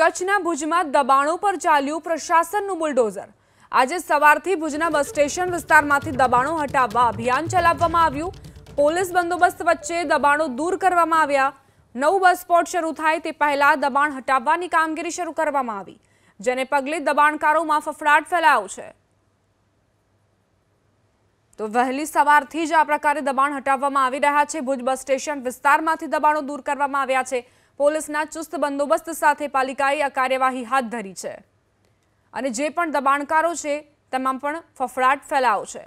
કચ્છના ભુજમાં દબાણો પર ચાલ્યું પ્રશાસનનું બુલડોઝર આજે સવારથી ભુજના બસ સ્ટેશન વિસ્તારમાંથી દબાણો હટાવવા અભિયાન ચલાવવામાં આવ્યું પોલીસ બંદોબસ્ત વચ્ચે દબાણો દૂર કરવામાં આવ્યા નવું બસ સ્પોટ શરૂ થાય તે પહેલા દબાણ હટાવવાની કામગીરી શરૂ કરવામાં આવી જેને પગલે દબાણકારોમાં ફફડાટ ફેલાયો છે તો વહેલી સવારથી જ આ પ્રકારે દબાણ હટાવવામાં આવી રહ્યા છે ભુજ બસ સ્ટેશન વિસ્તારમાંથી દબાણો દૂર કરવામાં આવ્યા છે પોલીસના ચુસ્ત બંદોબસ્ત સાથે પાલિકાએ આ કાર્યવાહી હાથ ધરી છે અને જે પણ દબાણકારો છે તેમાં પણ ફફડાટ ફેલાવ છે